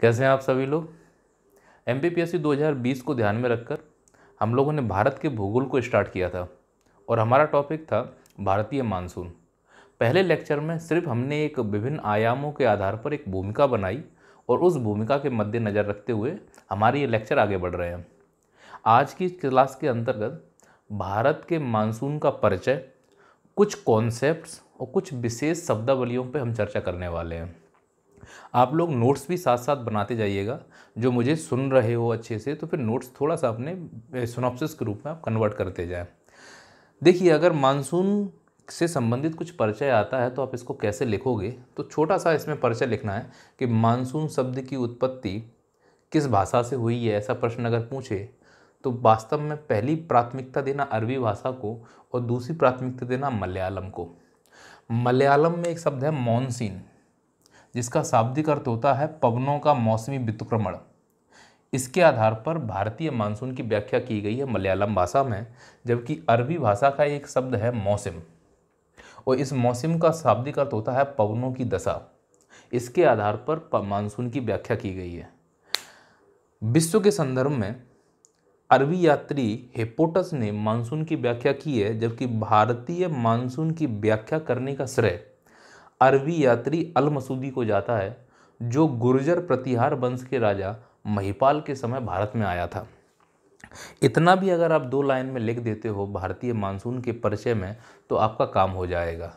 कैसे हैं आप सभी लोग एम पी 2020 को ध्यान में रखकर हम लोगों ने भारत के भूगोल को स्टार्ट किया था और हमारा टॉपिक था भारतीय मानसून पहले लेक्चर में सिर्फ हमने एक विभिन्न आयामों के आधार पर एक भूमिका बनाई और उस भूमिका के मद्देनज़र रखते हुए हमारे ये लेक्चर आगे बढ़ रहे हैं आज की क्लास के अंतर्गत भारत के मानसून का परिचय कुछ कॉन्सेप्ट्स और कुछ विशेष शब्दावलियों पर हम चर्चा करने वाले हैं आप लोग नोट्स भी साथ साथ बनाते जाइएगा जो मुझे सुन रहे हो अच्छे से तो फिर नोट्स थोड़ा सा अपने सुनॉप्सिस के रूप में आप कन्वर्ट करते जाए देखिए अगर मानसून से संबंधित कुछ परिचय आता है तो आप इसको कैसे लिखोगे तो छोटा सा इसमें परिचय लिखना है कि मानसून शब्द की उत्पत्ति किस भाषा से हुई है ऐसा प्रश्न अगर पूछे तो वास्तव में पहली प्राथमिकता देना अरबी भाषा को और दूसरी प्राथमिकता देना मलयालम को मलयालम में एक शब्द है मॉनसिन जिसका शाब्दिक अर्थ होता है पवनों का मौसमी विक्रमण इसके आधार पर भारतीय मानसून की व्याख्या की गई है मलयालम भाषा में जबकि अरबी भाषा का एक शब्द है मौसम और इस मौसम का शाब्दिक अर्थ होता है पवनों की दशा इसके आधार पर मानसून की व्याख्या की गई है विश्व के संदर्भ में अरबी यात्री हेपोटस ने मानसून की व्याख्या की है जबकि भारतीय मानसून की व्याख्या करने का श्रेय अरबी यात्री अल मसूदी को जाता है जो गुर्जर प्रतिहार वंश के राजा महिपाल के समय भारत में आया था इतना भी अगर आप दो लाइन में लिख देते हो भारतीय मानसून के परिचय में तो आपका काम हो जाएगा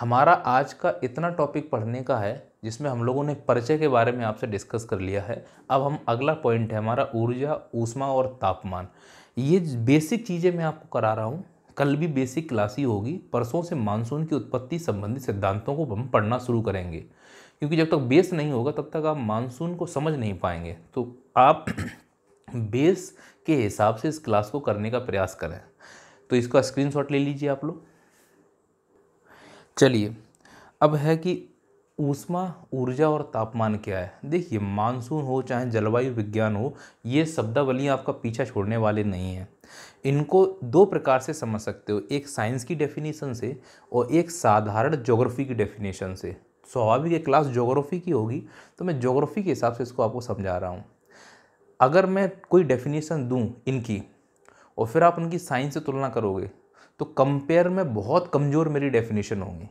हमारा आज का इतना टॉपिक पढ़ने का है जिसमें हम लोगों ने परिचय के बारे में आपसे डिस्कस कर लिया है अब हम अगला पॉइंट है हमारा ऊर्जा ऊष्मा और तापमान ये बेसिक चीज़ें मैं आपको करा रहा हूँ कल भी बेसिक क्लास ही होगी परसों से मानसून की उत्पत्ति संबंधी सिद्धांतों को हम पढ़ना शुरू करेंगे क्योंकि जब तक बेस नहीं होगा तब तक आप मानसून को समझ नहीं पाएंगे तो आप बेस के हिसाब से इस क्लास को करने का प्रयास करें तो इसका स्क्रीनशॉट ले लीजिए आप लोग चलिए अब है कि ऊष्मा ऊर्जा और तापमान क्या है देखिए मानसून हो चाहे जलवायु विज्ञान हो ये शब्दावलियाँ आपका पीछा छोड़ने वाले नहीं हैं इनको दो प्रकार से समझ सकते हो एक साइंस की डेफिनेशन से और एक साधारण ज्योग्राफी की डेफिनेशन से स्वाभाविक ये क्लास जोग्राफी की होगी तो मैं ज्योग्राफी के हिसाब से इसको आपको समझा रहा हूँ अगर मैं कोई डेफिनेशन दूँ इनकी और फिर आप उनकी साइंस से तुलना करोगे तो कंपेयर में बहुत कमज़ोर मेरी डेफिनेशन होंगी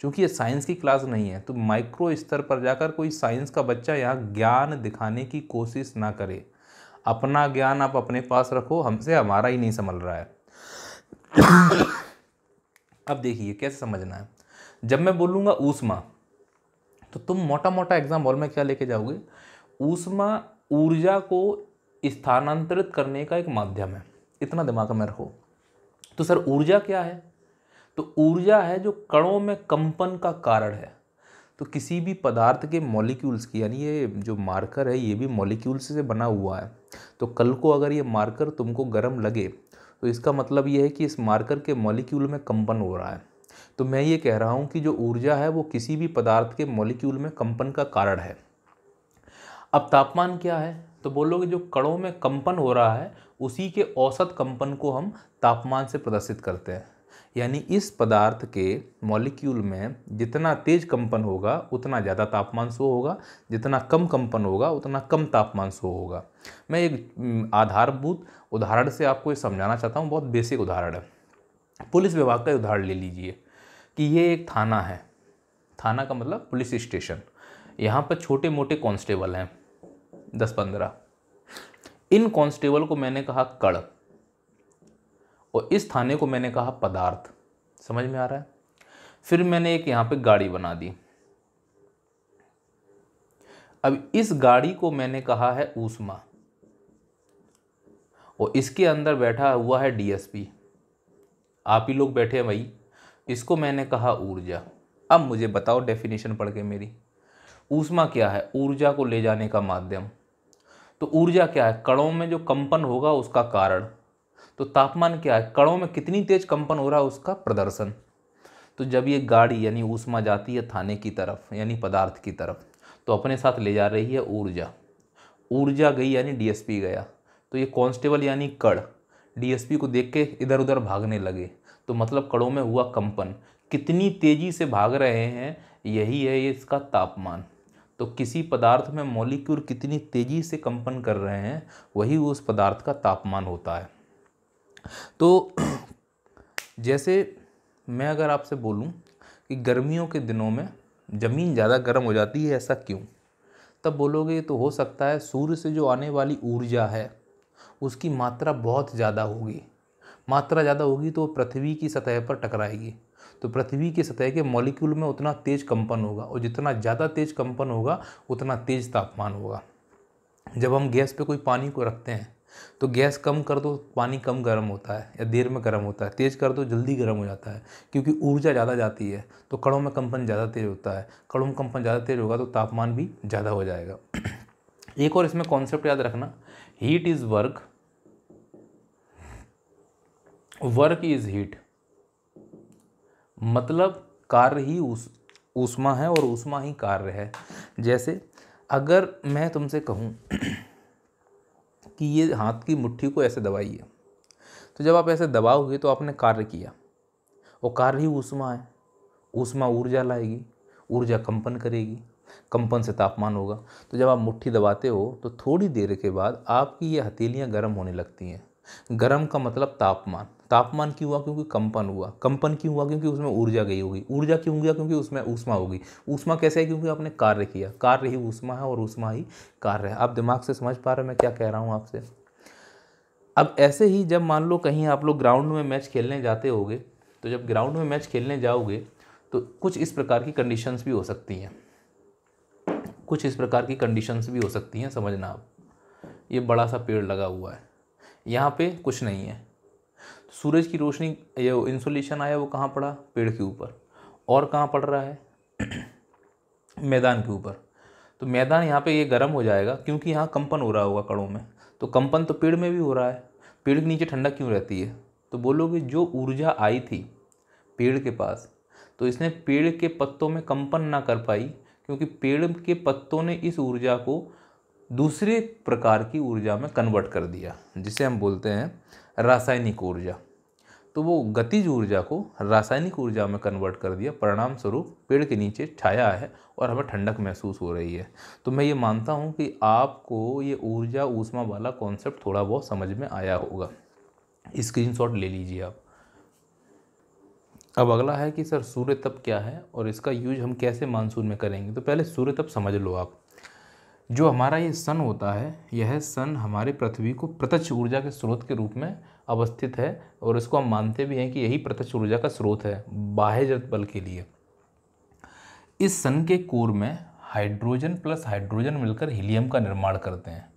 चूँकि ये साइंस की क्लास नहीं है तो माइक्रो स्तर पर जाकर कोई साइंस का बच्चा यहाँ ज्ञान दिखाने की कोशिश ना करे अपना ज्ञान आप अपने पास रखो हमसे हमारा ही नहीं संभल रहा है अब देखिए कैसे समझना है जब मैं बोलूँगा ऊष्मा तो तुम मोटा मोटा एग्जाम हॉल में क्या लेके जाओगे ऊष्मा ऊर्जा को स्थानांतरित करने का एक माध्यम है इतना दिमाग में रखो तो सर ऊर्जा क्या है तो ऊर्जा है जो कणों में कंपन का कारण है तो किसी भी पदार्थ के मॉलिक्यूल्स की यानी ये जो मार्कर है ये भी मॉलिक्यूल्स से बना हुआ है तो कल को अगर ये मार्कर तुमको गर्म लगे तो इसका मतलब ये है कि इस मार्कर के मॉलिक्यूल में कंपन हो रहा है तो मैं ये कह रहा हूँ कि जो ऊर्जा है वो किसी भी पदार्थ के मॉलिक्यूल में कंपन का कारण है अब तापमान क्या है तो बोलोगे जो कणों में कंपन हो रहा है उसी के औसत कंपन को हम तापमान से प्रदर्शित करते हैं यानी इस पदार्थ के मॉलिक्यूल में जितना तेज कंपन होगा उतना ज़्यादा तापमान शो होगा जितना कम कंपन होगा उतना कम तापमान शो होगा मैं एक आधारभूत उदाहरण से आपको ये समझाना चाहता हूँ बहुत बेसिक उदाहरण है पुलिस विभाग का उदाहरण ले लीजिए कि ये एक थाना है थाना का मतलब पुलिस स्टेशन यहाँ पर छोटे मोटे कॉन्स्टेबल हैं दस पंद्रह इन कॉन्स्टेबल को मैंने कहा कड़ और इस थाने को मैंने कहा पदार्थ समझ में आ रहा है फिर मैंने एक यहाँ पे गाड़ी बना दी अब इस गाड़ी को मैंने कहा है ऊषमा और इसके अंदर बैठा हुआ है डीएसपी आप ही लोग बैठे हैं भाई इसको मैंने कहा ऊर्जा अब मुझे बताओ डेफिनेशन पढ़ के मेरी ऊषमा क्या है ऊर्जा को ले जाने का माध्यम तो ऊर्जा क्या है कणों में जो कंपन होगा उसका कारण तो तापमान क्या है कणों में कितनी तेज कंपन हो रहा है उसका प्रदर्शन तो जब ये गाड़ी यानी ऊष्मा जाती है थाने की तरफ यानी पदार्थ की तरफ तो अपने साथ ले जा रही है ऊर्जा ऊर्जा गई यानी डीएसपी गया तो ये कांस्टेबल यानी कड़ डीएसपी को देख के इधर उधर भागने लगे तो मतलब कड़ों में हुआ कंपन कितनी तेज़ी से भाग रहे हैं यही है ये इसका तापमान तो किसी पदार्थ में मॉलिक्यूल कितनी तेज़ी से कंपन कर रहे हैं वही उस पदार्थ का तापमान होता है तो जैसे मैं अगर आपसे बोलूँ कि गर्मियों के दिनों में ज़मीन ज़्यादा गर्म हो जाती है ऐसा क्यों तब बोलोगे तो हो सकता है सूर्य से जो आने वाली ऊर्जा है उसकी मात्रा बहुत ज़्यादा होगी मात्रा ज़्यादा होगी तो पृथ्वी की सतह पर टकराएगी तो पृथ्वी की सतह के मॉलिक्यूल में उतना तेज़ कंपन होगा और जितना ज़्यादा तेज़ कंपन होगा उतना तेज़ तापमान होगा जब हम गैस पे कोई पानी को रखते हैं तो गैस कम कर दो पानी कम गर्म होता है या देर में गर्म होता है तेज़ कर दो जल्दी गर्म हो जाता है क्योंकि ऊर्जा ज़्यादा जाती है तो कड़ों में कंपन ज़्यादा तेज़ होता है कड़ों में कंपन ज़्यादा तेज़ होगा तो तापमान भी ज़्यादा हो जाएगा एक और इसमें कॉन्सेप्ट याद रखना heat is work work is heat मतलब कार्य ही उस ऊष्मा है और ऊष्मा ही कार्य है जैसे अगर मैं तुमसे कहूँ कि ये हाथ की मुट्ठी को ऐसे दबाइए तो जब आप ऐसे दबाओगे तो आपने कार्य किया और कार्य ही ऊष्मा है ऊष्मा ऊर्जा लाएगी ऊर्जा कंपन करेगी कंपन से तापमान होगा तो जब आप मुट्ठी दबाते हो तो थोड़ी देर के बाद आपकी ये हथेलियाँ गर्म होने लगती हैं गर्म का मतलब तापमान तापमान क्यों हुआ क्योंकि कंपन हुआ कंपन क्यों हुआ क्योंकि उसमें ऊर्जा गई होगी ऊर्जा क्यों गया क्योंकि उसमें ऊष्मा होगी ऊष्मा कैसे है क्योंकि आपने कार्य किया कार्य ही ऊष्मा है और ऊष्मा ही कार्य है आप दिमाग से समझ पा रहे हो मैं क्या कह रहा हूँ आपसे अब ऐसे ही जब मान लो कहीं आप लोग ग्राउंड में मैच खेलने जाते होगे तो जब ग्राउंड में मैच खेलने जाओगे तो कुछ इस प्रकार की कंडीशंस भी हो सकती हैं कुछ इस प्रकार की कंडीशंस भी हो सकती हैं समझना आप ये बड़ा सा पेड़ लगा हुआ है यहाँ पे कुछ नहीं है सूरज की रोशनी ये इंसुलेशन आया वो कहाँ पड़ा पेड़ के ऊपर और कहाँ पड़ रहा है मैदान के ऊपर तो मैदान यहाँ पे ये गर्म हो जाएगा क्योंकि यहाँ कंपन हो रहा होगा कड़ों में तो कंपन तो पेड़ में भी हो रहा है पेड़ के नीचे ठंडक क्यों रहती है तो बोलोगे जो ऊर्जा आई थी पेड़ के पास तो इसने पेड़ के पत्तों में कंपन ना कर पाई क्योंकि पेड़ के पत्तों ने इस ऊर्जा को दूसरे प्रकार की ऊर्जा में कन्वर्ट कर दिया जिसे हम बोलते हैं रासायनिक ऊर्जा तो वो गतिज ऊर्जा को रासायनिक ऊर्जा में कन्वर्ट कर दिया परिणाम स्वरूप पेड़ के नीचे छाया है और हमें ठंडक महसूस हो रही है तो मैं ये मानता हूँ कि आपको ये ऊर्जा ऊष्मा वाला कॉन्सेप्ट थोड़ा बहुत समझ में आया होगा स्क्रीन ले लीजिए आप अब अगला है कि सर सूर्य तप क्या है और इसका यूज हम कैसे मानसून में करेंगे तो पहले सूर्य तप समझ लो आप जो हमारा ये सन होता है यह सन हमारे पृथ्वी को प्रत्यक्ष ऊर्जा के स्रोत के रूप में अवस्थित है और इसको हम मानते भी हैं कि यही प्रत्यक्ष ऊर्जा का स्रोत है बाह्य बल के लिए इस सन के कोर में हाइड्रोजन प्लस हाइड्रोजन मिलकर हीलियम का निर्माण करते हैं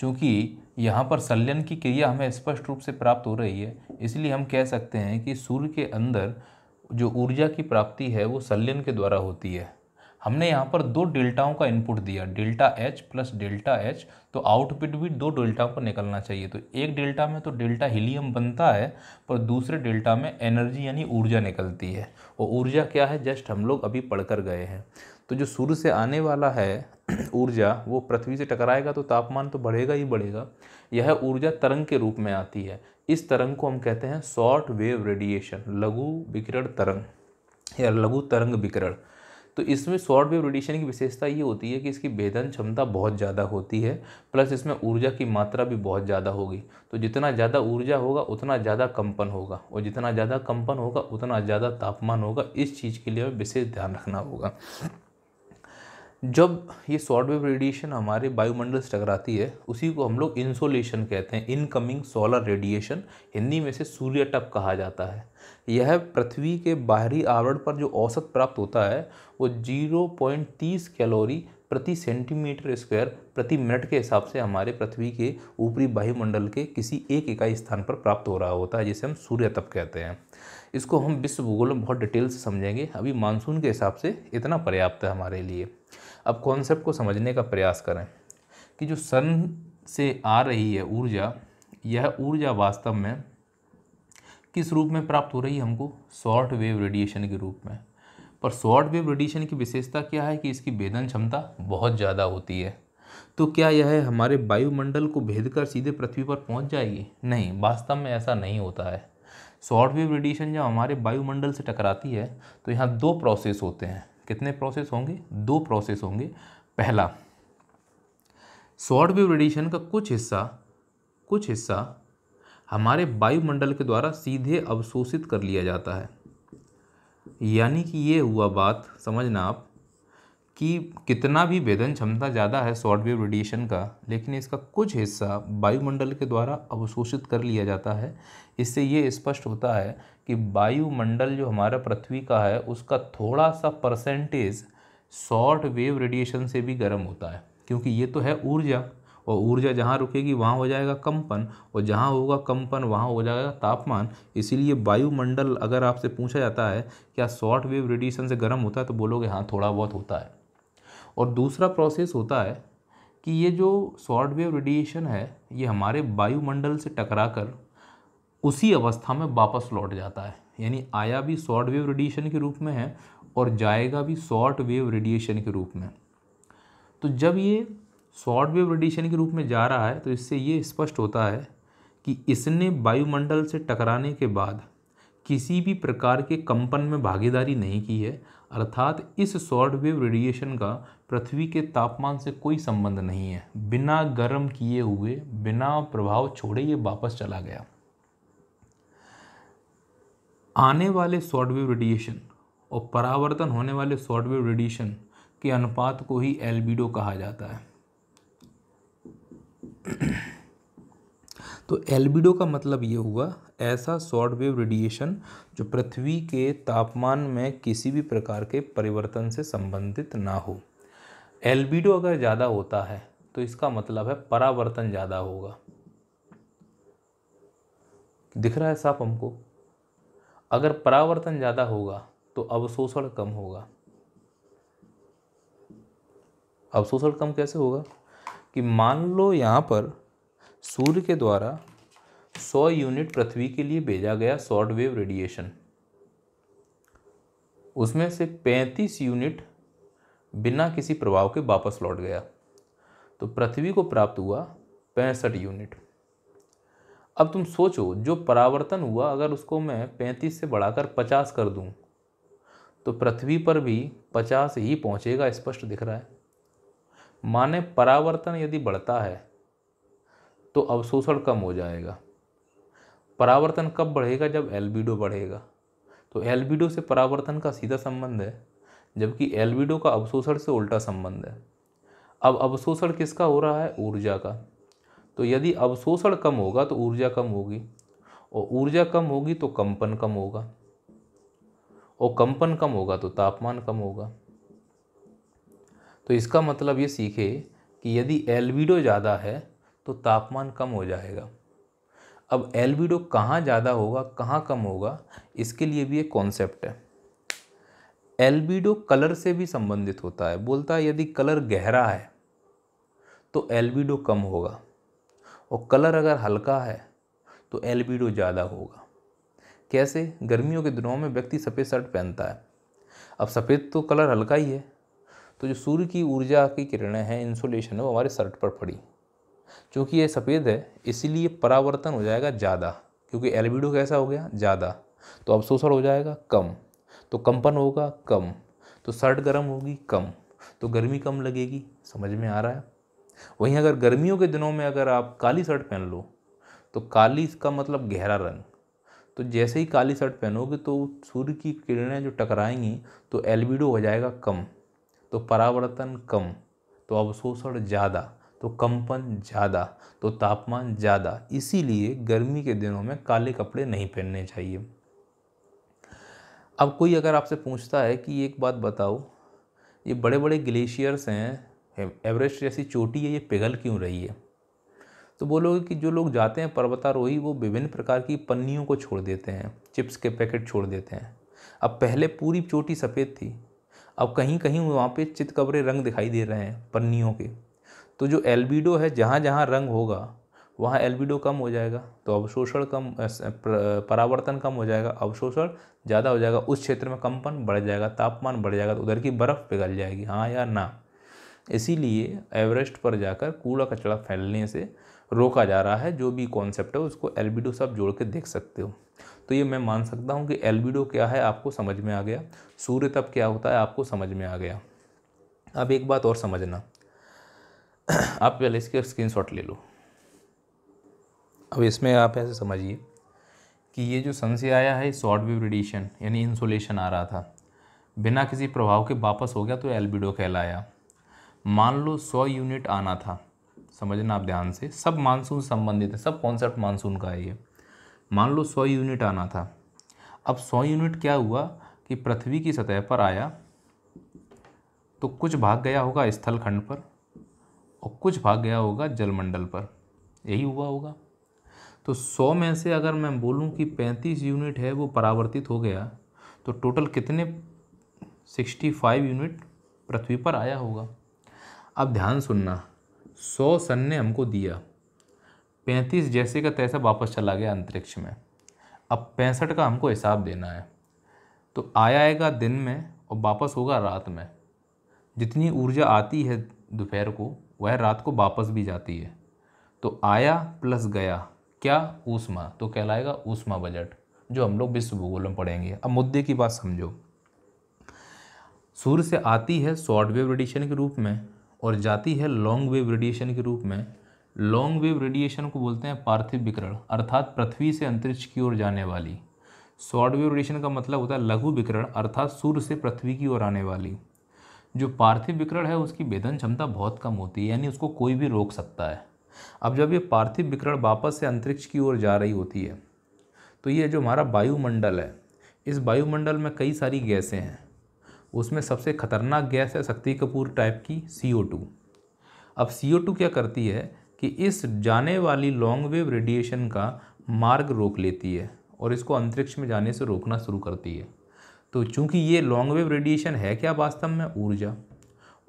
चूँकि यहाँ पर सल्यन की क्रिया हमें स्पष्ट रूप से प्राप्त हो रही है इसलिए हम कह सकते हैं कि सूर्य के अंदर जो ऊर्जा की प्राप्ति है वो सल्यन के द्वारा होती है हमने यहाँ पर दो डेल्टाओं का इनपुट दिया delta H plus delta H तो आउटपुट भी दो डेल्टाओं को निकलना चाहिए तो एक डेल्टा में तो डेल्टा हीलियम बनता है पर दूसरे डेल्टा में एनर्जी यानी ऊर्जा निकलती है और ऊर्जा क्या है जस्ट हम लोग अभी पढ़ कर गए हैं तो जो सूर्य से आने वाला है ऊर्जा वो पृथ्वी से टकराएगा तो तापमान तो बढ़ेगा ही बढ़ेगा यह ऊर्जा तरंग के रूप में आती है इस तरंग को हम कहते हैं शॉर्ट वेव रेडिएशन लघु विकिरण तरंग या लघु तरंग विकिरण तो इसमें शॉर्ट वेव रेडिएशन की विशेषता ये होती है कि इसकी भेदन क्षमता बहुत ज़्यादा होती है प्लस इसमें ऊर्जा की मात्रा भी बहुत ज़्यादा होगी तो जितना ज़्यादा ऊर्जा होगा उतना ज़्यादा कंपन होगा और जितना ज़्यादा कंपन होगा उतना ज़्यादा तापमान होगा इस चीज़ के लिए हमें विशेष ध्यान रखना होगा जब ये शॉर्ट वेव रेडिएशन हमारे वायुमंडल से टकराती है उसी को हम लोग इंसोलेशन कहते हैं इनकमिंग सोलर रेडिएशन हिंदी में से सूर्य टप कहा जाता है यह पृथ्वी के बाहरी आवरण पर जो औसत प्राप्त होता है वो जीरो पॉइंट तीस कैलोरी प्रति सेंटीमीटर स्क्वायर प्रति मिनट के हिसाब से हमारे पृथ्वी के ऊपरी वायुमंडल के किसी एक इकाई स्थान पर प्राप्त हो रहा होता है जिसे हम सूर्य तप कहते हैं इसको हम विश्व भूगोल में बहुत डिटेल से समझेंगे अभी मानसून के हिसाब से इतना पर्याप्त है हमारे लिए अब कॉन्सेप्ट को समझने का प्रयास करें कि जो सन से आ रही है ऊर्जा यह ऊर्जा वास्तव में किस रूप में प्राप्त हो रही है हमको शॉर्ट वेव रेडिएशन के रूप में पर शॉर्ट वेव रेडिएशन की विशेषता क्या है कि इसकी भेदन क्षमता बहुत ज़्यादा होती है तो क्या यह हमारे वायुमंडल को भेद कर सीधे पृथ्वी पर पहुंच जाएगी नहीं वास्तव में ऐसा नहीं होता है शॉर्ट वेव रेडिएशन जब हमारे वायुमंडल से टकराती है तो यहाँ दो प्रोसेस होते हैं कितने प्रोसेस होंगे दो प्रोसेस होंगे पहला शॉर्ट वेव रेडिएशन का कुछ हिस्सा कुछ हिस्सा हमारे वायुमंडल के द्वारा सीधे अवशोषित कर लिया जाता है यानी कि ये हुआ बात समझना आप कि कितना भी वेदन क्षमता ज़्यादा है शॉर्ट वेव रेडिएशन का लेकिन इसका कुछ हिस्सा वायुमंडल के द्वारा अवशोषित कर लिया जाता है इससे ये स्पष्ट होता है कि वायुमंडल जो हमारा पृथ्वी का है उसका थोड़ा सा परसेंटेज शॉर्ट वेव रेडिएशन से भी गर्म होता है क्योंकि ये तो है ऊर्जा और ऊर्जा जहाँ रुकेगी वहाँ हो जाएगा कंपन और जहाँ होगा कंपन वहाँ हो जाएगा तापमान इसीलिए वायुमंडल अगर आपसे पूछा जाता है क्या शॉर्ट वेव रेडिएशन से गर्म होता है तो बोलोगे हाँ थोड़ा बहुत होता है और दूसरा प्रोसेस होता है कि ये जो शॉर्ट वेव रेडिएशन है ये हमारे वायुमंडल से टकराकर उसी अवस्था में वापस लौट जाता है यानी आया भी शॉर्ट वेव रेडिएशन के रूप में है और जाएगा भी शॉर्ट वेव रेडिएशन के रूप में तो जब ये शॉर्ट वेव रेडिएशन के रूप में जा रहा है तो इससे ये स्पष्ट होता है कि इसने वायुमंडल से टकराने के बाद किसी भी प्रकार के कंपन में भागीदारी नहीं की है अर्थात इस शॉर्ट वेव रेडिएशन का पृथ्वी के तापमान से कोई संबंध नहीं है बिना गर्म किए हुए बिना प्रभाव छोड़े ये वापस चला गया आने वाले शॉर्ट वेव रेडिएशन और परावर्तन होने वाले शॉर्ट वेव रेडिएशन के अनुपात को ही एल्बिडो कहा जाता है तो एल्बिडो का मतलब ये हुआ ऐसा शॉर्ट वेव रेडिएशन जो पृथ्वी के तापमान में किसी भी प्रकार के परिवर्तन से संबंधित ना हो एल्बिडो अगर ज़्यादा होता है तो इसका मतलब है परावर्तन ज़्यादा होगा दिख रहा है साफ हमको अगर परावर्तन ज़्यादा होगा तो अवशोषण कम होगा अवशोषण कम कैसे होगा कि मान लो यहाँ पर सूर्य के द्वारा 100 यूनिट पृथ्वी के लिए भेजा गया शॉर्ट वेव रेडिएशन उसमें से 35 यूनिट बिना किसी प्रभाव के वापस लौट गया तो पृथ्वी को प्राप्त हुआ पैंसठ यूनिट अब तुम सोचो जो परावर्तन हुआ अगर उसको मैं पैंतीस से बढ़ाकर पचास कर दूं तो पृथ्वी पर भी पचास ही पहुंचेगा स्पष्ट दिख रहा है माने परावर्तन यदि बढ़ता है तो अवशोषण कम हो जाएगा परावर्तन कब बढ़ेगा जब एल्बिडो बढ़ेगा तो एल्बिडो से परावर्तन का सीधा संबंध है जबकि एल्बिडो का अवशोषण से उल्टा संबंध है अब अवशोषण किसका हो रहा है ऊर्जा का तो यदि अवशोषण कम होगा तो ऊर्जा कम होगी और ऊर्जा कम होगी तो कंपन कम होगा और कंपन कम होगा तो तापमान कम होगा तो इसका मतलब ये सीखे कि यदि एल्बिडो ज़्यादा है तो तापमान कम हो जाएगा अब एल्बिडो कहाँ ज़्यादा होगा कहाँ कम होगा इसके लिए भी एक कॉन्सेप्ट है एल्बिडो कलर से भी संबंधित होता है बोलता है यदि कलर गहरा है तो एल्बिडो कम होगा और कलर अगर हल्का है तो एल्बिडो ज़्यादा होगा कैसे गर्मियों के दिनों में व्यक्ति सफ़ेद शर्ट पहनता है अब सफ़ेद तो कलर हल्का ही है तो जो सूर्य की ऊर्जा की किरणें हैं इंसुलेशन है वो हमारे शर्ट पर पड़ी क्योंकि ये सफ़ेद है इसीलिए परावर्तन हो जाएगा ज़्यादा क्योंकि एलबीडो कैसा हो गया ज़्यादा तो अवशोषण हो जाएगा कम तो कंपन होगा कम तो शर्ट गर्म होगी कम तो गर्मी कम लगेगी समझ में आ रहा है वहीं अगर गर्मियों के दिनों में अगर आप काली शर्ट पहन लो तो काली का मतलब गहरा रंग तो जैसे ही काली शर्ट पहनोगे तो सूर्य की किरणें जो टकराएंगी तो एलबीडो हो जाएगा कम तो परावर्तन कम तो अवशोषण ज़्यादा तो कंपन ज़्यादा तो तापमान ज़्यादा इसीलिए गर्मी के दिनों में काले कपड़े नहीं पहनने चाहिए अब कोई अगर आपसे पूछता है कि एक बात बताओ ये बड़े बड़े ग्लेशियर्स हैं एवरेस्ट जैसी चोटी है ये पिघल क्यों रही है तो बोलोगे कि जो लोग जाते हैं पर्वतारोही वो विभिन्न प्रकार की पन्नियों को छोड़ देते हैं चिप्स के पैकेट छोड़ देते हैं अब पहले पूरी चोटी सफ़ेद थी अब कहीं कहीं वहाँ पे चितकबरे रंग दिखाई दे रहे हैं पन्नियों के तो जो एल्बिडो है जहाँ जहाँ रंग होगा वहाँ एल्बिडो कम हो जाएगा तो अवशोषण कम परावर्तन कम हो जाएगा अवशोषण ज़्यादा हो जाएगा उस क्षेत्र में कंपन बढ़ जाएगा तापमान बढ़ जाएगा तो उधर की बर्फ़ पिघल जाएगी हाँ या ना इसीलिए एवरेस्ट पर जाकर कूड़ा कचरा फैलने से रोका जा रहा है जो भी कॉन्सेप्ट है उसको एल्बिडो सब जोड़ के देख सकते हो तो ये मैं मान सकता हूँ कि एल्बिडो क्या है आपको समझ में आ गया सूर्य तप क्या होता है आपको समझ में आ गया अब एक बात और समझना आप पहले इसके शॉट ले लो अब इसमें आप ऐसे समझिए कि ये जो सन से आया है शॉर्ट वेव रेडिएशन यानी इंसुलेशन आ रहा था बिना किसी प्रभाव के वापस हो गया तो एल्बिडो कहलाया मान लो सौ यूनिट आना था समझना आप ध्यान से सब मानसून संबंधित है सब कॉन्सेप्ट मानसून का है ये मान लो सौ यूनिट आना था अब सौ यूनिट क्या हुआ कि पृथ्वी की सतह पर आया तो कुछ भाग गया होगा स्थलखंड पर और कुछ भाग गया होगा जलमंडल पर यही हुआ होगा तो सौ में से अगर मैं बोलूँ कि पैंतीस यूनिट है वो परावर्तित हो गया तो टोटल कितने सिक्सटी फाइव यूनिट पृथ्वी पर आया होगा अब ध्यान सुनना सौ सन ने हमको दिया पैंतीस जैसे का तैसा वापस चला गया अंतरिक्ष में अब पैंसठ का हमको हिसाब देना है तो आया आएगा दिन में और वापस होगा रात में जितनी ऊर्जा आती है दोपहर को वह रात को वापस भी जाती है तो आया प्लस गया क्या ऊष्मा तो कहलाएगा ऊष्मा बजट जो हम लोग विश्व भूगोल में पढ़ेंगे अब मुद्दे की बात समझो सूर्य से आती है शॉर्ट वेव रेडिएशन के रूप में और जाती है लॉन्ग वेव रेडिएशन के रूप में लॉन्ग वेव रेडिएशन को बोलते हैं पार्थिव विकरण अर्थात पृथ्वी से अंतरिक्ष की ओर जाने वाली शॉर्ट वेव रेडिएशन का मतलब होता है लघु विकरण अर्थात सूर्य से पृथ्वी की ओर आने वाली जो पार्थिव विकरण है उसकी वेदन क्षमता बहुत कम होती है यानी उसको कोई भी रोक सकता है अब जब ये पार्थिव विकरण वापस से अंतरिक्ष की ओर जा रही होती है तो ये जो हमारा वायुमंडल है इस वायुमंडल में कई सारी गैसें हैं उसमें सबसे खतरनाक गैस है शक्ति कपूर टाइप की सी अब सी क्या करती है कि इस जाने वाली लॉन्ग वेव रेडिएशन का मार्ग रोक लेती है और इसको अंतरिक्ष में जाने से रोकना शुरू करती है तो चूंकि ये लॉन्ग वेव रेडिएशन है क्या वास्तव में ऊर्जा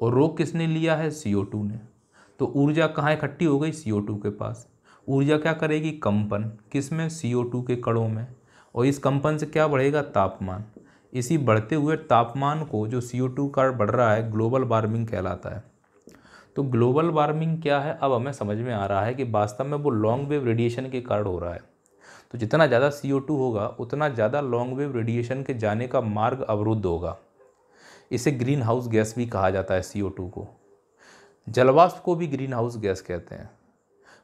और रोक किसने लिया है सी ने तो ऊर्जा कहाँ इकट्ठी हो गई सी के पास ऊर्जा क्या करेगी कंपन किस में सी के कड़ों में और इस कंपन से क्या बढ़ेगा तापमान इसी बढ़ते हुए तापमान को जो सी ओ टू का बढ़ रहा है ग्लोबल वार्मिंग कहलाता है तो ग्लोबल वार्मिंग क्या है अब हमें समझ में आ रहा है कि वास्तव में वो लॉन्ग वेव रेडिएशन के कारण हो रहा है तो जितना ज़्यादा सी होगा उतना ज़्यादा लॉन्ग वेव रेडिएशन के जाने का मार्ग अवरुद्ध होगा इसे ग्रीन हाउस गैस भी कहा जाता है सी को जलवाष्प को भी ग्रीन हाउस गैस कहते हैं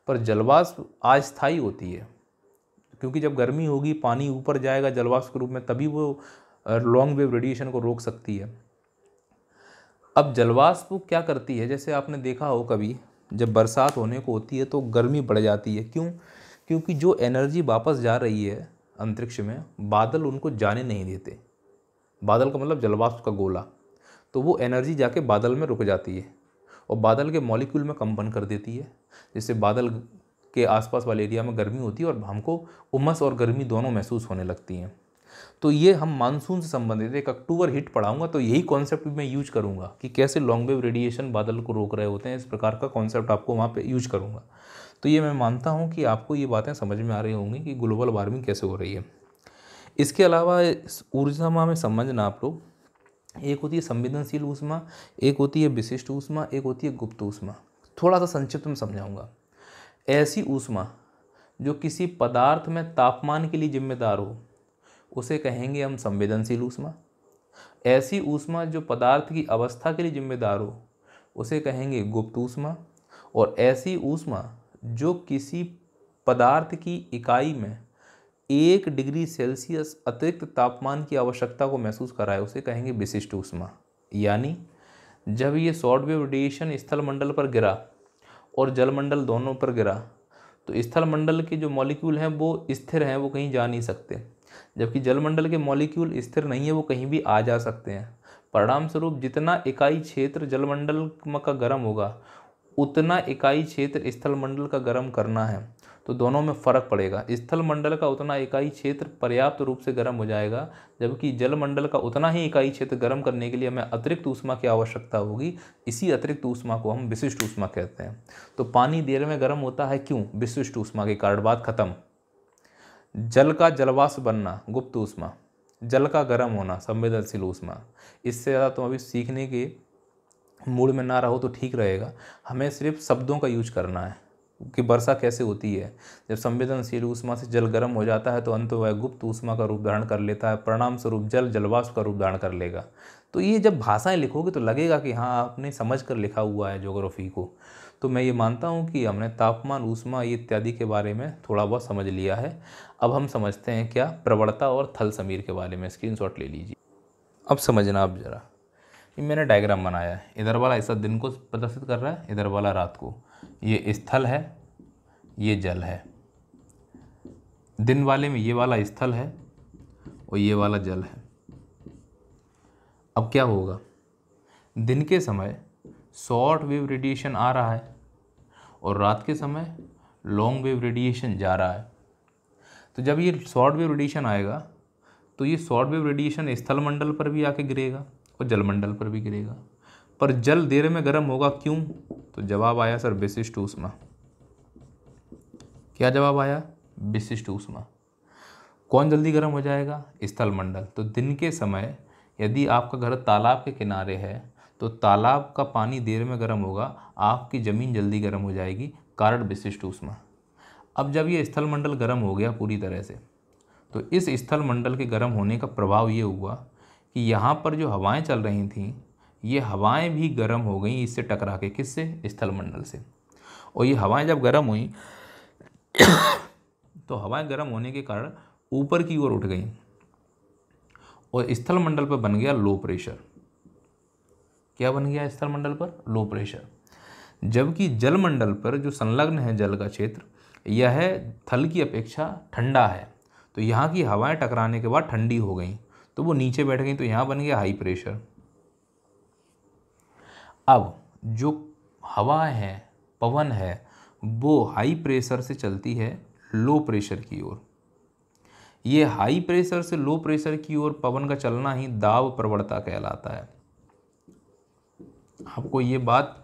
पर जलवाष्प अस्थायी होती है क्योंकि जब गर्मी होगी पानी ऊपर जाएगा जलवाष्प के रूप में तभी वो लॉन्ग वेव रेडिएशन को रोक सकती है अब जलवाष्प क्या करती है जैसे आपने देखा हो कभी जब बरसात होने को होती है तो गर्मी बढ़ जाती है क्यों क्योंकि जो एनर्जी वापस जा रही है अंतरिक्ष में बादल उनको जाने नहीं देते बादल का मतलब जलवाष्प का गोला तो वो एनर्जी जाके बादल में रुक जाती है और बादल के मॉलिक्यूल में कंपन कर देती है जिससे बादल के आसपास वाले एरिया में गर्मी होती है और हमको उमस और गर्मी दोनों महसूस होने लगती हैं तो ये हम मानसून से संबंधित एक अक्टूबर हिट पढ़ाऊंगा तो यही कॉन्सेप्ट मैं यूज करूँगा कि कैसे लॉन्ग वेव रेडिएशन बादल को रोक रहे होते हैं इस प्रकार का कॉन्सेप्ट आपको वहाँ पर यूज करूँगा तो ये मैं मानता हूँ कि आपको ये बातें समझ में आ रही होंगी कि ग्लोबल वार्मिंग कैसे हो रही है इसके अलावा ऊर्जा ऊर्जा में समझना आप लोग एक होती है संवेदनशील ऊष्मा एक होती है विशिष्ट ऊष्मा एक होती है गुप्त ऊष्मा थोड़ा सा संक्षिप्त में समझाऊंगा ऐसी ऊष्मा जो किसी पदार्थ में तापमान के लिए जिम्मेदार हो उसे कहेंगे हम संवेदनशील ऊष्मा ऐसी ऊष्मा जो पदार्थ की अवस्था के लिए जिम्मेदार हो उसे कहेंगे गुप्त ऊष्मा और ऐसी ऊष्मा जो किसी पदार्थ की इकाई में एक डिग्री सेल्सियस अतिरिक्त तापमान की आवश्यकता को महसूस कराए उसे कहेंगे विशिष्ट ऊष्मा यानी जब ये शॉर्टवेव रेडिएशन मंडल पर गिरा और जलमंडल दोनों पर गिरा तो स्थल मंडल के जो मॉलिक्यूल हैं वो स्थिर हैं वो कहीं जा नहीं सकते जबकि जलमंडल के मॉलिक्यूल स्थिर नहीं है वो कहीं भी आ जा सकते हैं परिणाम स्वरूप जितना इकाई क्षेत्र जलमंडल का गर्म होगा उतना इकाई क्षेत्र स्थल मंडल का गर्म करना है तो दोनों में फ़र्क पड़ेगा स्थल मंडल का उतना इकाई क्षेत्र पर्याप्त रूप से गर्म हो जाएगा जबकि जल मंडल का उतना ही इकाई क्षेत्र गर्म करने के लिए हमें अतिरिक्त ऊष्मा की आवश्यकता होगी इसी अतिरिक्त ऊष्मा को हम विशिष्ट ऊष्मा कहते हैं तो पानी देर में गर्म होता है क्यों विशिष्ट ऊष्मा के कारण बात खत्म जल का जलवाष्प बनना गुप्त ऊष्मा जल का गर्म होना संवेदनशील ऊष्मा इससे ज़्यादा तुम अभी सीखने के मूड में ना रहो तो ठीक रहेगा हमें सिर्फ शब्दों का यूज करना है कि वर्षा कैसे होती है जब संवेदनशील ऊष्मा से जल गर्म हो जाता है तो अंत वह गुप्त ऊष्मा का रूप धारण कर लेता है परिणाम स्वरूप जल जलवाष्प का रूप धारण कर लेगा तो ये जब भाषाएं लिखोगे तो लगेगा कि हाँ आपने समझ कर लिखा हुआ है जोग्राफी को तो मैं ये मानता हूँ कि हमने तापमान ऊष्मा इत्यादि के बारे में थोड़ा बहुत समझ लिया है अब हम समझते हैं क्या प्रवणता और थल समीर के बारे में स्क्रीन ले लीजिए अब समझना आप ज़रा ये मैंने डायग्राम बनाया है इधर वाला ऐसा दिन को प्रदर्शित कर रहा है इधर वाला रात को ये स्थल है ये जल है दिन वाले में ये वाला स्थल है और ये वाला जल है अब क्या होगा दिन के समय शॉर्ट वेव रेडिएशन आ रहा है और रात के समय लॉन्ग वेव रेडिएशन जा रहा है तो जब ये शॉर्ट वेव रेडिएशन आएगा तो ये शॉर्ट वेव रेडिएशन स्थलमंडल पर भी आके गिरेगा और जलमंडल पर भी गिरेगा पर जल देर में गर्म होगा क्यों तो जवाब आया सर विशिष्ट ऊष्मा क्या जवाब आया विशिष्ट ऊष्मा कौन जल्दी गर्म हो जाएगा स्थलमंडल तो दिन के समय यदि आपका घर तालाब के किनारे है तो तालाब का पानी देर में गर्म होगा आपकी ज़मीन जल्दी गर्म हो जाएगी कारण विशिष्ट ऊष्मा अब जब ये स्थल मंडल गर्म हो गया पूरी तरह से तो इस स्थल मंडल के गर्म होने का प्रभाव ये हुआ कि यहाँ पर जो हवाएं चल रही थीं ये हवाएं भी गर्म हो गई इससे टकरा के किससे स्थल मंडल से और ये हवाएं जब गर्म हुई तो हवाएं गर्म होने के कारण ऊपर की ओर उठ गई और स्थल मंडल पर बन गया लो प्रेशर क्या बन गया स्थल मंडल पर लो प्रेशर जबकि जल मंडल पर जो संलग्न है जल का क्षेत्र यह है थल की अपेक्षा ठंडा है तो यहाँ की हवाएं टकराने के बाद ठंडी हो गई तो वो नीचे बैठ गई तो यहाँ बन गया हाई प्रेशर अब जो हवा है पवन है वो हाई प्रेशर से चलती है लो प्रेशर की ओर ये हाई प्रेशर से लो प्रेशर की ओर पवन का चलना ही दाब प्रवणता कहलाता है आपको ये बात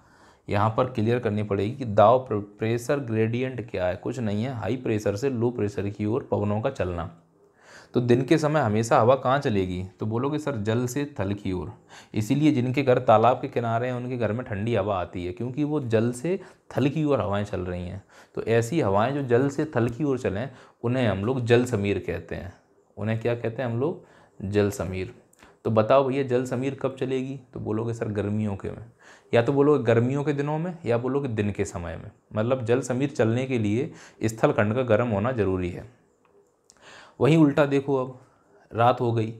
यहाँ पर क्लियर करनी पड़ेगी कि दाव प्रेशर ग्रेडियंट क्या है कुछ नहीं है हाई प्रेशर से लो प्रेशर की ओर पवनों का चलना तो दिन के समय हमेशा हवा कहाँ चलेगी तो बोलोगे सर जल से थल की ओर इसीलिए जिनके घर तालाब के किनारे हैं उनके घर में ठंडी हवा आती है क्योंकि वो जल से थल की ओर हवाएं चल रही हैं तो ऐसी हवाएं जो जल से थल की ओर चलें उन्हें हम लोग जल समीर कहते हैं उन्हें क्या कहते हैं हम लोग जल समीर तो बताओ भैया जल समीर कब चलेगी तो बोलोगे सर गर्मियों के में या तो बोलोगे गर्मियों के दिनों में या बोलोगे दिन के समय में मतलब जल समीर चलने के लिए स्थलखंड का गर्म होना जरूरी है वहीं उल्टा देखो अब रात हो गई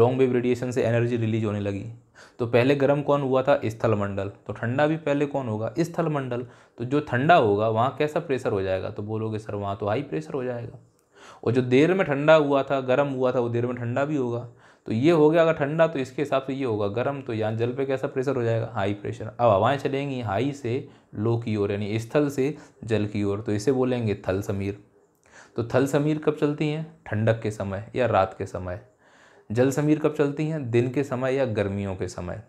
लॉन्ग वेव रेडिएशन से एनर्जी रिलीज होने लगी तो पहले गर्म कौन हुआ था स्थलमंडल तो ठंडा भी पहले कौन होगा स्थलमंडल तो जो ठंडा होगा वहाँ कैसा प्रेशर हो जाएगा तो बोलोगे सर वहाँ तो हाई प्रेशर हो जाएगा और जो देर में ठंडा हुआ था गर्म हुआ था वो देर में ठंडा भी होगा तो ये हो गया अगर ठंडा तो इसके हिसाब से ये होगा गर्म तो यहाँ जल पे कैसा प्रेशर हो जाएगा हाई प्रेशर अब हवाएं चलेंगी हाई से लो की ओर यानी स्थल से जल की ओर तो इसे बोलेंगे थल समीर तो थल समीर कब चलती हैं ठंडक के समय या रात के समय जल समीर कब चलती हैं दिन के समय या गर्मियों के समय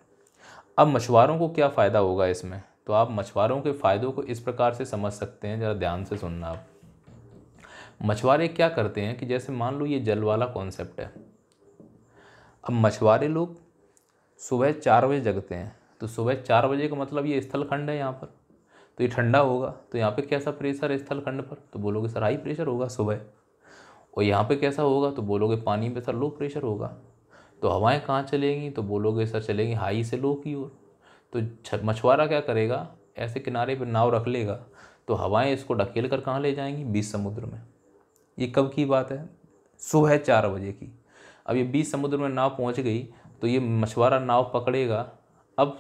अब मछुआरों को क्या फ़ायदा होगा इसमें तो आप मछुआरों के फ़ायदों को इस प्रकार से समझ सकते हैं ज़रा ध्यान से सुनना आप मछुआरे क्या करते हैं कि जैसे मान लो ये जल वाला कॉन्सेप्ट है अब मछुआरे लोग सुबह चार बजे जगते हैं तो सुबह चार बजे का मतलब ये स्थलखंड है यहाँ पर तो ये ठंडा होगा तो यहाँ पे कैसा प्रेशर है स्थलखंड पर तो बोलोगे सर हाई प्रेशर होगा सुबह और यहाँ पे कैसा होगा तो बोलोगे पानी पे सर लो प्रेशर होगा तो हवाएं कहाँ चलेंगी तो बोलोगे सर चलेंगी हाई से लो की ओर तो मछुआरा क्या करेगा ऐसे किनारे पर नाव रख लेगा तो हवाएं इसको ढकेल कर कहाँ ले जाएंगी बीच समुद्र में ये कब की बात है सुबह चार बजे की अब ये बीच समुद्र में नाव पहुंच गई तो ये मछुआरा नाव पकड़ेगा अब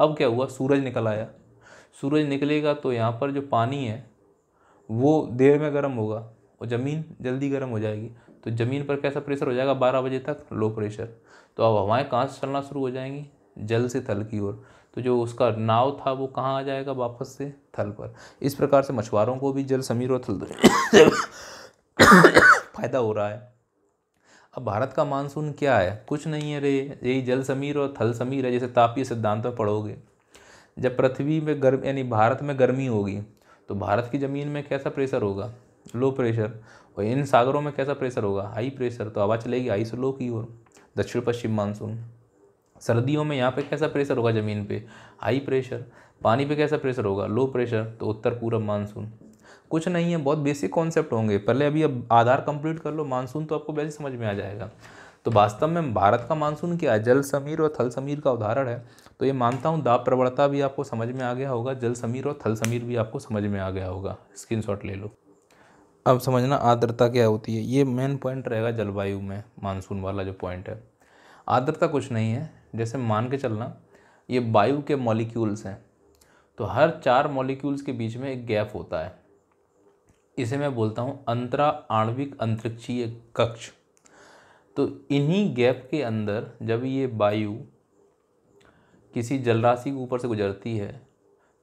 अब क्या हुआ सूरज निकल आया सूरज निकलेगा तो यहाँ पर जो पानी है वो देर में गर्म होगा और ज़मीन जल्दी गर्म हो जाएगी तो ज़मीन पर कैसा प्रेशर हो जाएगा बारह बजे तक लो प्रेशर तो अब हवाएं कहाँ से चलना शुरू हो जाएंगी जल से थल की ओर तो जो उसका नाव था वो कहाँ आ जाएगा वापस से थल पर इस प्रकार से मछुआरों को भी जल समीर और थल फ़ायदा हो रहा है अब भारत का मानसून क्या है कुछ नहीं है रे यही जल समीर और थल समीर है जैसे तापीय सिद्धांत में पढ़ोगे जब पृथ्वी में गर्म यानी भारत में गर्मी होगी तो भारत की ज़मीन में कैसा प्रेशर होगा लो प्रेशर और इन सागरों में कैसा प्रेशर होगा हाई प्रेशर तो हवा चलेगी हाई से लो की ओर दक्षिण पश्चिम मानसून सर्दियों में यहाँ पे कैसा प्रेशर होगा ज़मीन पे हाई प्रेशर पानी पे कैसा प्रेशर होगा लो प्रेशर तो उत्तर पूर्व मानसून कुछ नहीं है बहुत बेसिक कॉन्सेप्ट होंगे पहले अभी अब आधार कंप्लीट कर लो मानसून तो आपको वैसे समझ में आ जाएगा तो वास्तव में भारत का मानसून क्या जल समीर और थल समीर का उदाहरण है तो ये मानता हूँ दाब प्रवणता भी आपको समझ में आ गया होगा जल समीर और थल समीर भी आपको समझ में आ गया होगा स्क्रीन ले लो अब समझना आर्द्रता क्या होती है ये मेन पॉइंट रहेगा जलवायु में मानसून वाला जो पॉइंट है आर्द्रता कुछ नहीं है जैसे मान के चलना ये वायु के मॉलिक्यूल्स हैं तो हर चार मॉलिक्यूल्स के बीच में एक गैप होता है इसे मैं बोलता हूँ अंतरा आणविक अंतरिक्षीय कक्ष तो इन्हीं गैप के अंदर जब ये वायु किसी जलराशि के ऊपर से गुजरती है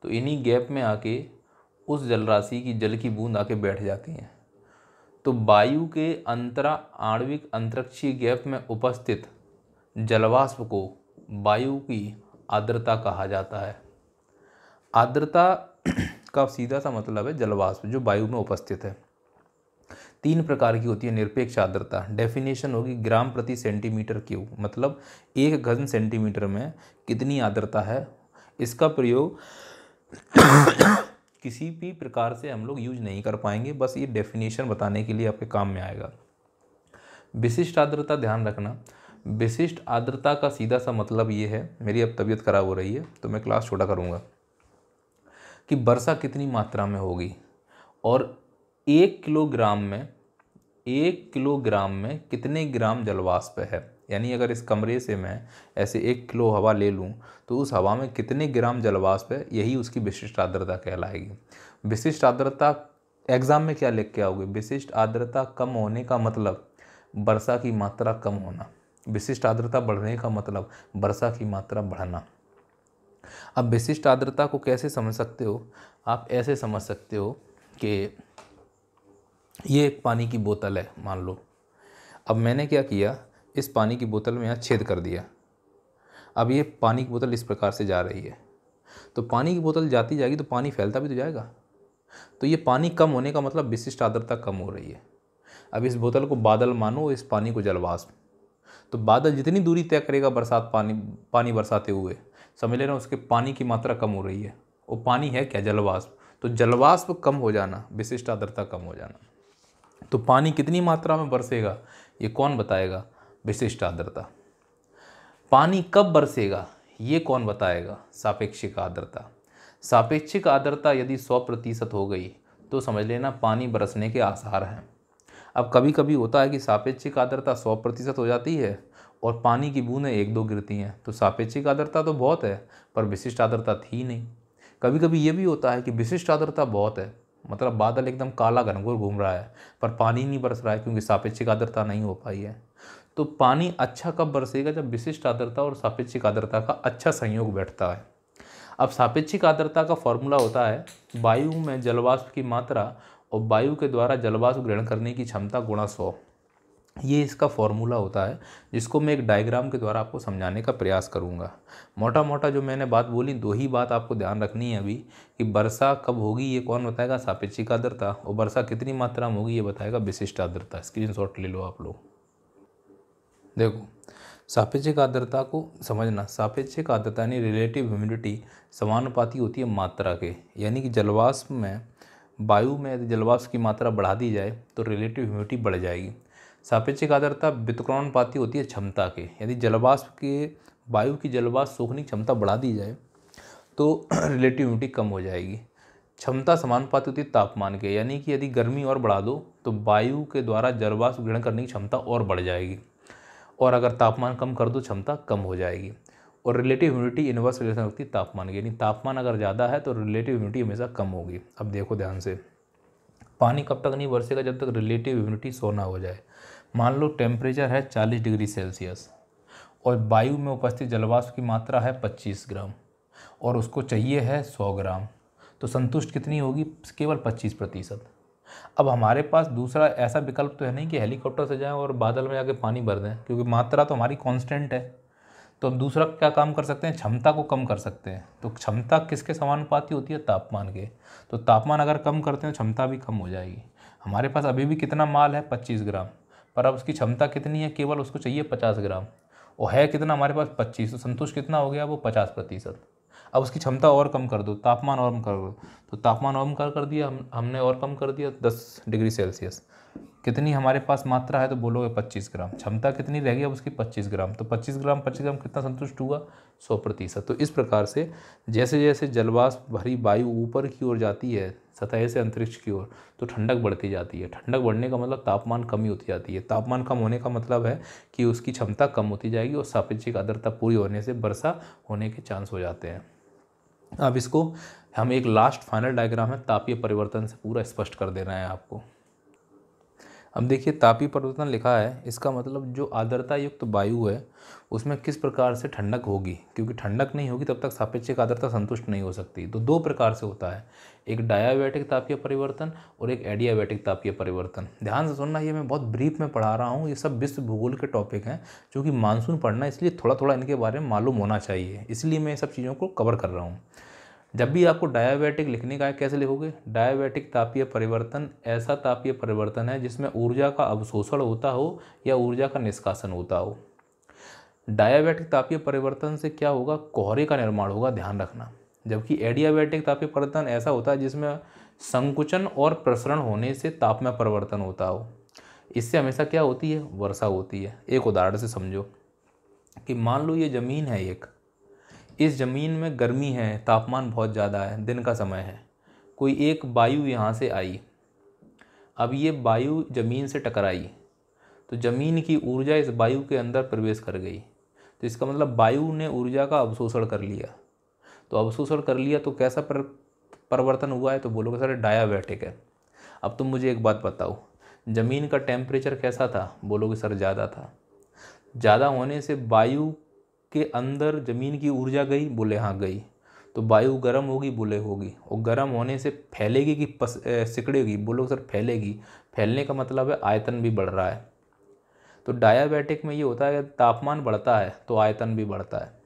तो इन्हीं गैप में आके उस जलराशि की जल की बूंद आके बैठ जाती हैं तो वायु के अंतरा आणविक अंतरिक्षीय गैप में उपस्थित जलवाष्प को वायु की आर्द्रता कहा जाता है आर्द्रता इसका सीधा सा मतलब है जलवाष्प जो वायु में उपस्थित है तीन प्रकार की होती है निरपेक्ष आर्द्रता डेफिनेशन होगी ग्राम प्रति सेंटीमीटर क्यू मतलब एक घन सेंटीमीटर में कितनी आर्द्रता है इसका प्रयोग किसी भी प्रकार से हम लोग यूज नहीं कर पाएंगे बस ये डेफिनेशन बताने के लिए आपके काम में आएगा विशिष्ट आर्द्रता ध्यान रखना विशिष्ट आर्द्रता का सीधा सा मतलब ये है मेरी अब तबीयत खराब हो रही है तो मैं क्लास छोटा करूँगा कि वर्षा कितनी मात्रा में होगी और एक किलोग्राम में एक किलोग्राम में कितने ग्राम जलवाष्प है यानी अगर इस कमरे से मैं ऐसे एक किलो हवा ले लूँ तो उस हवा में कितने ग्राम जलवाष्प है यही उसकी विशिष्ट आर्द्रता कहलाएगी विशिष्ट आर्द्रता एग्ज़ाम में क्या लिख के आओगे विशिष्ट आर्द्रता कम होने का मतलब वर्षा की मात्रा कम होना विशिष्ट आर्द्रता बढ़ने का मतलब वर्षा की मात्रा बढ़ना अब विशिष्ट आर्द्रता को कैसे समझ सकते हो आप ऐसे समझ सकते हो कि ये एक पानी की बोतल है मान लो अब मैंने क्या किया इस पानी की बोतल में यहाँ छेद कर दिया अब ये पानी की बोतल इस प्रकार से जा रही है तो पानी की बोतल जाती जाएगी तो पानी फैलता भी तो जाएगा तो ये पानी कम होने का मतलब विशिष्ट आर्द्रता कम हो रही है अब इस बोतल को बादल मानो इस पानी को जलवाष्प तो बादल जितनी दूरी तय करेगा बरसात पानी पानी बरसाते हुए समझ ले रहे उसके पानी की मात्रा कम हो रही है वो पानी है क्या जलवाष्प तो जलवाष्प कम हो जाना विशिष्ट आर्द्रता कम हो जाना तो पानी कितनी मात्रा में बरसेगा ये कौन बताएगा विशिष्ट आर्द्रता पानी कब बरसेगा ये कौन बताएगा सापेक्षिक आर्द्रता सापेक्षिक आर्द्रता यदि सौ प्रतिशत हो गई तो समझ लेना पानी बरसने के आसार हैं अब कभी कभी होता है कि सापेक्षिक आर्द्रता सौ प्रतिशत हो जाती है और पानी की बूंदें एक दो गिरती हैं तो सापेक्षिक आर्द्रता तो बहुत है पर विशिष्ट आर्द्रता थी नहीं कभी कभी ये भी होता है कि विशिष्ट आर्द्रता बहुत है मतलब बादल एकदम काला घनघोर घूम रहा है पर पानी नहीं बरस रहा है क्योंकि सापेक्षिक आर्द्रता नहीं हो पाई है तो पानी अच्छा कब बरसेगा जब विशिष्ट आर्द्रता और सापेक्षिक आर्द्रता का अच्छा संयोग बैठता है अब सापेक्षिक आर्द्रता का फॉर्मूला होता है वायु में जलवाष्प की मात्रा और वायु के द्वारा जलवाष्प ग्रहण करने की क्षमता गुणा सौ ये इसका फॉर्मूला होता है जिसको मैं एक डायग्राम के द्वारा आपको समझाने का प्रयास करूँगा मोटा मोटा जो मैंने बात बोली दो ही बात आपको ध्यान रखनी है अभी कि वर्षा कब होगी ये कौन बताएगा सापेक्षिक आद्रता और वर्षा कितनी मात्रा में होगी ये बताएगा विशिष्ट स्क्रीन शॉट ले लो आप लोग देखो सापेक्षिक आद्रता को समझना सापेक्षिक आद्रता यानी रिलेटिव ह्यूमिडिटी समानुपाती होती है मात्रा के यानी कि जलवाष्प में वायु में यदि जलवाष्प की मात्रा बढ़ा दी जाए तो रिलेटिव ह्यूमिडिटी बढ़ जाएगी सापेक्षिक आदरता वितकरण पाती होती है क्षमता के यदि जलवाष्प के वायु की जलवाष्प सूखने क्षमता बढ़ा दी जाए तो रिलेटिव ह्यूमिडिटी कम हो जाएगी क्षमता समान पाती होती है तापमान के यानी कि यदि गर्मी और बढ़ा दो तो वायु के द्वारा जलवाष्प ग्रहण करने की क्षमता और बढ़ जाएगी और अगर तापमान कम कर दो क्षमता कम हो जाएगी और रिलेटिव ह्यूमिडिटी इनवर्स रिलेशन होती है तापमान की यानी तापमान अगर ज़्यादा है तो रिलेटिव ह्यूमिडिटी हमेशा कम होगी अब देखो ध्यान से पानी कब तक नहीं बरसेगा जब तक रिलेटिव ह्यूमिडिटी सोना हो जाए मान लो टेम्परेचर है 40 डिग्री सेल्सियस और वायु में उपस्थित जलवाष्प की मात्रा है 25 ग्राम और उसको चाहिए है 100 ग्राम तो संतुष्ट कितनी होगी केवल 25 प्रतिशत अब हमारे पास दूसरा ऐसा विकल्प तो है नहीं कि हेलीकॉप्टर से जाएं और बादल में जाके पानी भर दें क्योंकि मात्रा तो हमारी कांस्टेंट है तो अब दूसरा क्या काम कर सकते हैं क्षमता को कम कर सकते हैं तो क्षमता किसके समानुपाती होती है तापमान के तो तापमान अगर कम करते हैं क्षमता भी कम हो जाएगी हमारे पास अभी भी कितना माल है पच्चीस ग्राम पर अब उसकी क्षमता कितनी है केवल उसको चाहिए पचास ग्राम और है कितना हमारे पास पच्चीस तो संतुष्ट कितना हो गया वो पचास प्रतिशत अब उसकी क्षमता और कम कर दो तापमान और कम कर दो तो तापमान और कम कर दिया हम हमने और कम कर दिया दस डिग्री सेल्सियस कितनी हमारे पास मात्रा है तो बोलोगे पच्चीस ग्राम क्षमता कितनी रहेगी अब उसकी पच्चीस ग्राम तो पच्चीस ग्राम पच्चीस ग्राम कितना संतुष्ट हुआ सौ प्रतिशत तो इस प्रकार से जैसे जैसे जलवास भरी वायु ऊपर की ओर जाती है सतह से अंतरिक्ष की ओर तो ठंडक बढ़ती जाती है ठंडक बढ़ने का मतलब तापमान कमी होती जाती है तापमान कम होने का मतलब है कि उसकी क्षमता कम होती जाएगी और सापेक्षिक आदरता पूरी होने से वर्षा होने के चांस हो जाते हैं अब इसको हम एक लास्ट फाइनल डायग्राम है तापीय परिवर्तन से पूरा स्पष्ट कर देना है आपको अब देखिए तापी परिवर्तन लिखा है इसका मतलब जो आर्द्रता युक्त वायु है उसमें किस प्रकार से ठंडक होगी क्योंकि ठंडक नहीं होगी तब तक सापेक्षिक आर्द्रता संतुष्ट नहीं हो सकती तो दो प्रकार से होता है एक डायाबेटिक तापीय परिवर्तन और एक एडियाबेटिक तापीय परिवर्तन ध्यान से सुनना ये मैं बहुत ब्रीफ में पढ़ा रहा हूँ ये सब विश्व भूगोल के टॉपिक हैं चूँकि मानसून पढ़ना इसलिए थोड़ा थोड़ा इनके बारे में मालूम होना चाहिए इसलिए मैं ये सब चीज़ों को कवर कर रहा हूँ जब भी आपको डायाबेटिक लिखने का है कैसे लिखोगे डायाबेटिक तापीय परिवर्तन ऐसा तापीय परिवर्तन है जिसमें ऊर्जा का अवशोषण होता हो या ऊर्जा का निष्कासन होता हो डायाबेटिक तापीय परिवर्तन से क्या होगा कोहरे का निर्माण होगा ध्यान रखना जबकि एडियाबेटिक तापीय परिवर्तन ऐसा होता है जिसमें संकुचन और प्रसरण होने से ताप में परिवर्तन होता हो इससे हमेशा क्या होती है वर्षा होती है एक उदाहरण से समझो कि मान लो ये ज़मीन है एक इस ज़मीन में गर्मी है तापमान बहुत ज़्यादा है दिन का समय है कोई एक वायु यहाँ से आई अब ये वायु ज़मीन से टकराई तो ज़मीन की ऊर्जा इस वायु के अंदर प्रवेश कर गई तो इसका मतलब वायु ने ऊर्जा का अवशोषण कर लिया तो अवशोषण कर लिया तो कैसा पर, परिवर्तन हुआ है तो बोलोगे सर डायाबेटिक है अब तुम मुझे एक बात बताओ ज़मीन का टेम्परेचर कैसा था बोलोगे सर ज़्यादा था ज़्यादा होने से वायु के अंदर ज़मीन की ऊर्जा गई बोले हाँ गई तो वायु गर्म होगी बोले होगी और गर्म होने से फैलेगी कि पस सिकड़ेगी बोलो सर फैलेगी फैलने का मतलब है आयतन भी बढ़ रहा है तो डायाबेटिक में ये होता है तापमान बढ़ता है तो आयतन भी बढ़ता है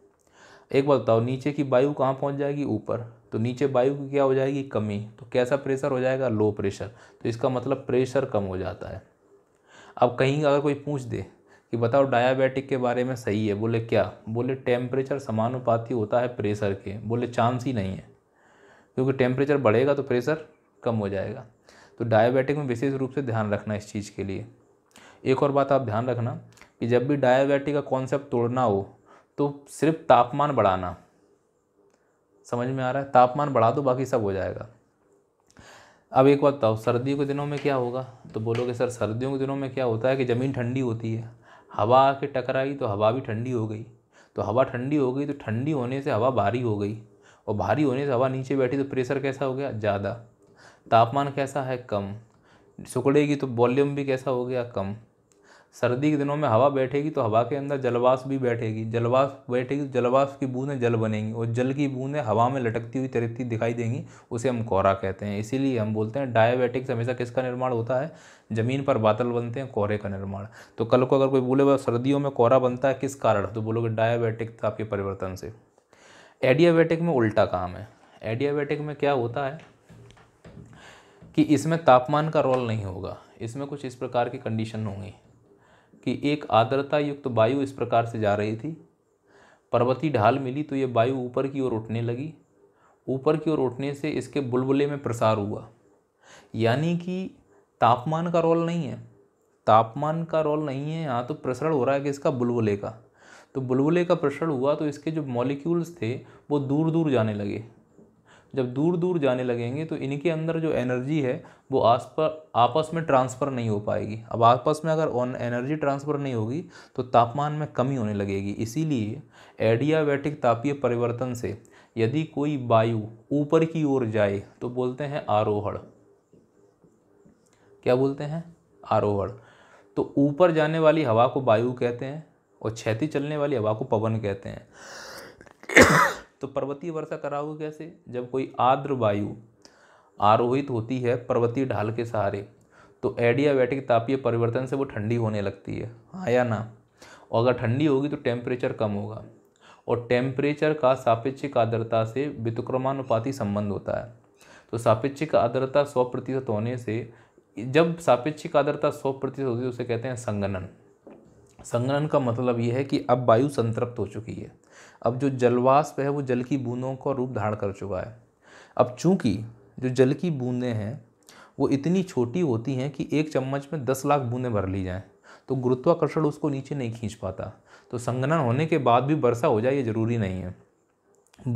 एक बार बताओ नीचे की वायु कहाँ पहुँच जाएगी ऊपर तो नीचे वायु की क्या हो जाएगी कमी तो कैसा प्रेशर हो जाएगा लो प्रेशर तो इसका मतलब प्रेशर कम हो जाता है अब कहीं अगर कोई पूछ दे कि बताओ डायबिटिक के बारे में सही है बोले क्या बोले टेम्परेचर समानुपाती होता है प्रेशर के बोले चांस ही नहीं है क्योंकि टेम्परेचर बढ़ेगा तो प्रेशर कम हो जाएगा तो डायबिटिक में विशेष रूप से ध्यान रखना इस चीज़ के लिए एक और बात आप ध्यान रखना कि जब भी डायबिटिक का कॉन्सेप्ट तोड़ना हो तो सिर्फ तापमान बढ़ाना समझ में आ रहा है तापमान बढ़ा दो बाकी सब हो जाएगा अब एक बात बताओ सर्दियों के दिनों में क्या होगा तो बोलोगे सर सर्दियों के दिनों में क्या होता है कि ज़मीन ठंडी होती है हवा आके टकराई तो हवा भी ठंडी हो गई तो हवा ठंडी हो गई तो ठंडी होने से हवा भारी हो गई और भारी होने से हवा नीचे बैठी तो प्रेशर कैसा हो गया ज़्यादा तापमान कैसा है कम सुकड़ेगी तो वॉल्यूम भी कैसा हो गया कम सर्दी के दिनों में हवा बैठेगी तो हवा के अंदर जलवाष्प भी बैठेगी जलवाष्प बैठेगी तो जलवाष्प की बूंदें जल बनेंगी और जल की बूंदें हवा में लटकती हुई तरती दिखाई देंगी उसे हम कोहरा कहते हैं इसीलिए हम बोलते हैं डायबेटिक्स हमेशा किसका निर्माण होता है ज़मीन पर बादल बनते हैं कोहरे का निर्माण तो कल को अगर कोई बोले वह सर्दियों में कोहरा बनता है किस कारण तो बोलोगे डायबेटिक आपके परिवर्तन से एडियाबेटिक में उल्टा काम है एडियाबेटिक में क्या होता है कि इसमें तापमान का रोल नहीं होगा इसमें कुछ इस प्रकार की कंडीशन होंगी कि एक आर्द्रता युक्त वायु इस प्रकार से जा रही थी पर्वती ढाल मिली तो ये वायु ऊपर की ओर उठने लगी ऊपर की ओर उठने से इसके बुलबुले में प्रसार हुआ यानी कि तापमान का रोल नहीं है तापमान का रोल नहीं है यहाँ तो प्रसरण हो रहा है कि इसका बुलबुले का तो बुलबुले का प्रसरण हुआ तो इसके जो मॉलिक्यूल्स थे वो दूर दूर जाने लगे जब दूर दूर जाने लगेंगे तो इनके अंदर जो एनर्जी है वो आस पर आपस में ट्रांसफ़र नहीं हो पाएगी अब आपस में अगर ऑन एनर्जी ट्रांसफ़र नहीं होगी तो तापमान में कमी होने लगेगी इसीलिए एडियाबैटिक तापीय परिवर्तन से यदि कोई वायु ऊपर की ओर जाए तो बोलते हैं आरोहण क्या बोलते हैं आरोहण तो ऊपर जाने वाली हवा को वायु कहते हैं और छैती चलने वाली हवा को पवन कहते हैं तो पर्वतीय वर्षा कराओगे कैसे जब कोई आर्द्र वायु आरोहित होती है पर्वतीय ढाल के सहारे तो एडियाबैटिक तापीय परिवर्तन से वो ठंडी होने लगती है हाँ या ना और अगर ठंडी होगी तो टेम्परेचर कम होगा और टेम्परेचर का सापेक्षिक आर्द्रता से वितक्रमानुपाती संबंध होता है तो सापेक्षिक आर्द्रता सौ प्रतिशत होने से जब सापेक्षिक आर्द्रता सौ प्रतिशत होती है तो उसे कहते हैं संगणन संग्रहण का मतलब यह है कि अब वायु संतृप्त हो चुकी है अब जो जलवाष्प है वो जल की बूंदों का रूप धारण कर चुका है अब चूंकि जो जल की बूंदें हैं वो इतनी छोटी होती हैं कि एक चम्मच में दस लाख बूंदें भर ली जाएँ तो गुरुत्वाकर्षण उसको नीचे नहीं खींच पाता तो संगणन होने के बाद भी वर्षा हो जाए ये ज़रूरी नहीं है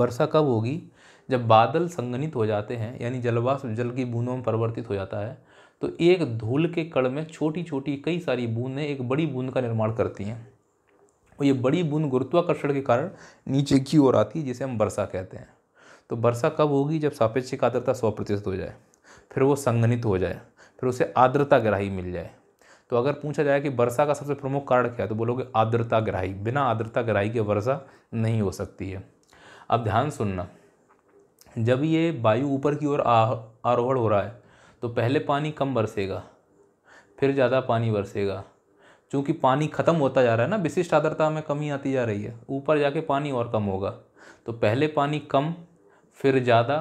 वर्षा कब होगी जब बादल संगणित हो जाते हैं यानी जलवाष्प जल की बूंदों में परिवर्तित हो जाता है तो एक धूल के कण में छोटी छोटी कई सारी बूंदें एक बड़ी बूंद का निर्माण करती हैं और ये बड़ी बूंद गुरुत्वाकर्षण के कारण नीचे की ओर आती है जिसे हम वर्षा कहते हैं तो वर्षा कब होगी जब सापेक्षिक आर्द्रता सौ प्रतिशत हो जाए फिर वो संगणित हो जाए फिर उसे आर्द्रता ग्राही मिल जाए तो अगर पूछा जाए कि वर्षा का सबसे प्रमुख कारण क्या है तो बोलोगे आर्द्रता ग्राही बिना आर्द्रता ग्राही के वर्षा नहीं हो सकती है अब ध्यान सुनना जब ये वायु ऊपर की ओर आरोहण हो रहा है तो पहले पानी कम बरसेगा फिर ज़्यादा पानी बरसेगा चूँकि पानी ख़त्म होता जा रहा है ना विशिष्ट आर्द्रता में कमी आती जा रही है ऊपर जाके पानी और कम होगा तो पहले पानी कम फिर ज़्यादा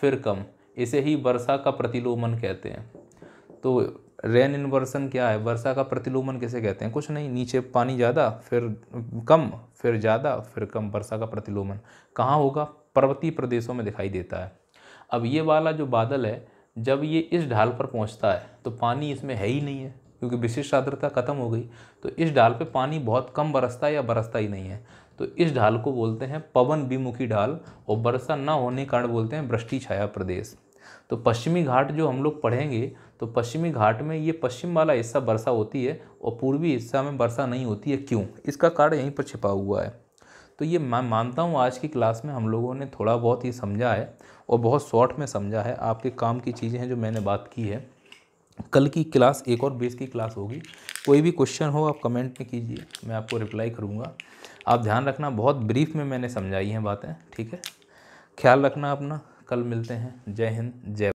फिर कम इसे ही वर्षा का प्रतिलोमन कहते हैं तो रेन इन्वर्सन क्या है वर्षा का प्रतिलोमन कैसे कहते हैं कुछ नहीं नीचे पानी ज़्यादा फिर कम फिर ज़्यादा फिर कम वर्षा का प्रतिलोमन कहाँ होगा पर्वतीय प्रदेशों में दिखाई देता है अब ये वाला जो बादल है जब ये इस ढाल पर पहुंचता है तो पानी इसमें है ही नहीं है क्योंकि विशिष्ट आर्द्रता खत्म हो गई तो इस ढाल पे पानी बहुत कम बरसता है या बरसता ही नहीं है तो इस ढाल को बोलते हैं पवन विमुखी ढाल और वर्षा ना होने के कारण बोलते हैं वृष्टि छाया प्रदेश तो पश्चिमी घाट जो हम लोग पढ़ेंगे तो पश्चिमी घाट में ये पश्चिम वाला हिस्सा वर्षा होती है और पूर्वी हिस्सा में वर्षा नहीं होती है क्यों इसका कारण यहीं पर छिपा हुआ है तो ये मैं मानता हूँ आज की क्लास में हम लोगों ने थोड़ा बहुत ये समझा है और बहुत शॉर्ट में समझा है आपके काम की चीज़ें हैं जो मैंने बात की है कल की क्लास एक और बेस की क्लास होगी कोई भी क्वेश्चन हो आप कमेंट में कीजिए मैं आपको रिप्लाई करूँगा आप ध्यान रखना बहुत ब्रीफ में मैंने समझाई हैं बातें ठीक है ख्याल रखना अपना कल मिलते हैं जय हिंद जय